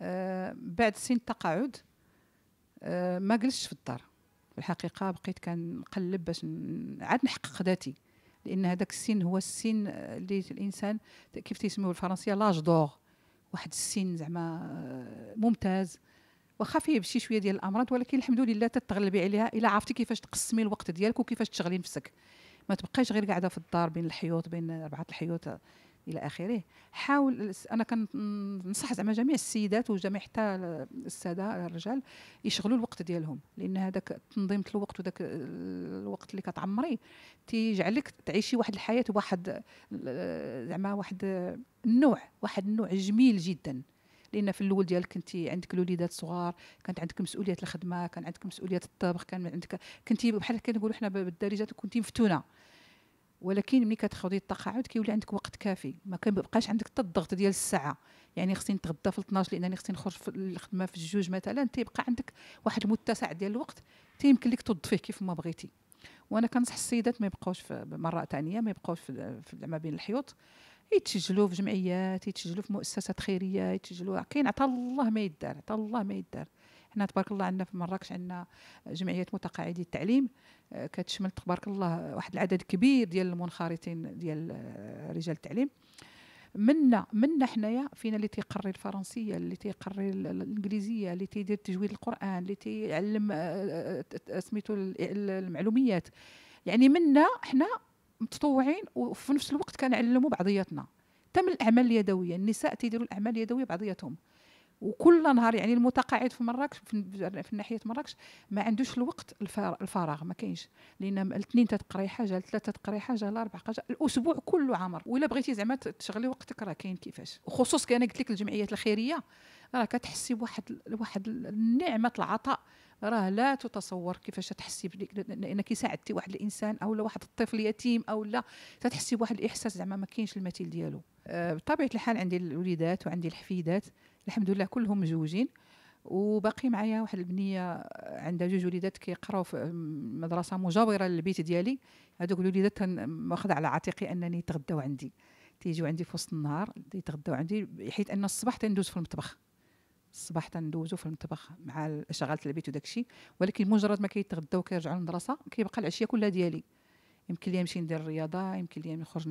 آه، بعد سن التقاعد آه، ما جلستش في الدار في الحقيقه بقيت كنقلب باش عاد نحقق ذاتي لان هذاك السن هو السن اللي الانسان كيف تيسموه بالفرنسيه لاج دور واحد السن زعما آه، ممتاز واخا فيه بشي شويه ديال الامراض ولكن الحمد لله تتغلبي عليها الا عرفتي كيفاش تقسمي الوقت ديالك وكيفاش تشغلي نفسك ما تبقاش غير قاعده في الدار بين الحيوط بين اربعه الحيوط الى اخره حاول انا كنصح زعما جميع السيدات وجميع حتى الساده الرجال يشغلوا الوقت ديالهم لان هذاك تنظيم الوقت وذاك الوقت اللي كتعمري تيجعلك تعيشي واحد الحياه واحد زعما واحد النوع واحد النوع جميل جدا لان في الاول ديالك كنتي عندك الوليدات صغار كانت عندك مسؤوليه الخدمه كان عندك مسؤوليه الطبخ كان عندك كنتي بحال كنقولوا حنا بالدارجات كنتي مفتونه ولكن ملي كتخوضي التقاعد كيولي عندك وقت كافي ما كيبقاش عندك حتى الضغط ديال الساعه يعني خصني نتغدى في 12 لانني خصني نخرج في الخدمه في الجوج مثلا تيبقى عندك واحد المتسع ديال الوقت تيمكن لك توظفيه كيف ما بغيتي وانا كنصح السيدات ما يبقاوش مره ثانيه ما يبقاوش في ما بين الحيوط يتسجلوا في جمعيات يتسجلوا في مؤسسات خيريه يتسجلوا كاين عطا الله ما يدار عطا الله ما يدار حنا تبارك الله عندنا في مراكش عندنا جمعيات متقاعدي التعليم آه، كتشمل تبارك الله واحد العدد كبير ديال المنخرطين ديال آه، رجال التعليم منا منا حنايا فينا اللي تيقري الفرنسيه اللي تيقري الانجليزيه اللي تيدير تجويد القران اللي تيعلم آه، سميتو المعلوميات يعني منا حنا متطوعين وفي نفس الوقت كنعلموا بعضياتنا حتى من الاعمال اليدويه النساء تيديروا الاعمال اليدويه بعضياتهم وكل نهار يعني المتقاعد في مراكش في, في ناحيه مراكش ما عندوش الوقت الفراغ ما كاينش لان الاثنين تتقري حاجه الثلاثه تقري حاجه الاربعه حاجه الاسبوع كله عامر ولا بغيتي زعما تشغلي وقتك راه كاين كيفاش وخصوص كي انا قلت لك الجمعيات الخيريه راه كتحسي بواحد واحد النعمه العطاء راه لا تتصور كيفاش تحسي لانك ساعدتي واحد الانسان او واحد الطفل يتيم او لا تتحسي بواحد الاحساس زعما ما كاينش المثيل ديالو آه، بطبيعه الحال عندي الوليدات وعندي الحفيدات الحمد لله كلهم مزوجين وباقي معايا واحد البنيه آه، عندها جوج وليدات كيقراو في مدرسه مجاوره للبيت ديالي هذوك الوليدات واخده على عاتقي انني يتغداو عندي تيجيو عندي في وسط النهار يتغداو عندي حيت ان الصباح تندوز في المطبخ الصباح تندوزو في المطبخ مع شغالة البيت وداكشي ولكن مجرد ما كيتغداو وكيرجعو للمدرسه كيبقى العشيه كلها ديالي يمكن لي نمشي ندير الرياضه يمكن لي نخرج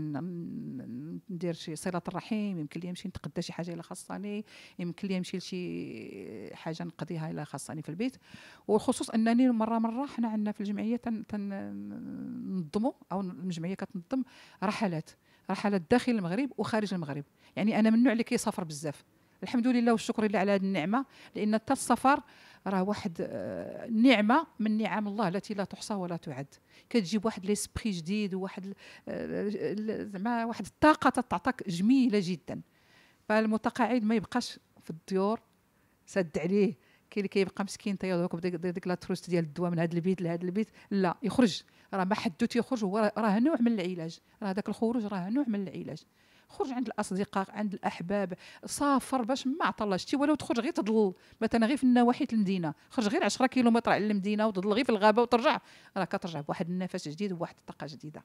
ندير شي صله الرحيم يمكن لي نمشي نتغدى شي حاجه الا خاصاني يمكن لي نمشي لشي حاجه نقضيها الا خاصاني في البيت والخصوص انني مره مره حنا عندنا في الجمعيه تنظموا او الجمعيه كتنظم رحلات رحلات داخل المغرب وخارج المغرب يعني انا من النوع اللي كيسافر بزاف الحمد لله والشكر لله على هذه النعمه لان حتى السفر راه واحد نعمه من نعم الله التي لا تحصى ولا تعد كتجيب واحد ليسبري جديد وواحد زعما واحد الطاقه تعطاك جميله جدا فالمتقاعد ما يبقاش في الديور سد عليه كاين اللي كيبقى مسكين تيضرب ديك ديك لا تروست ديال الدواء من هذا البيت لهذا البيت لا يخرج راه ما حدو تيخرج هو راه نوع من العلاج راه داك الخروج راه نوع من العلاج خرج عند الاصدقاء عند الاحباب سافر باش ما عطلش ولو تخرج غير تضل مثلا غير في النواحي المدينه خرج غير 10 كيلومتر على المدينه وتضل غير في الغابه وترجع راه كترجع بواحد النفس جديد وبواحد الطاقه جديده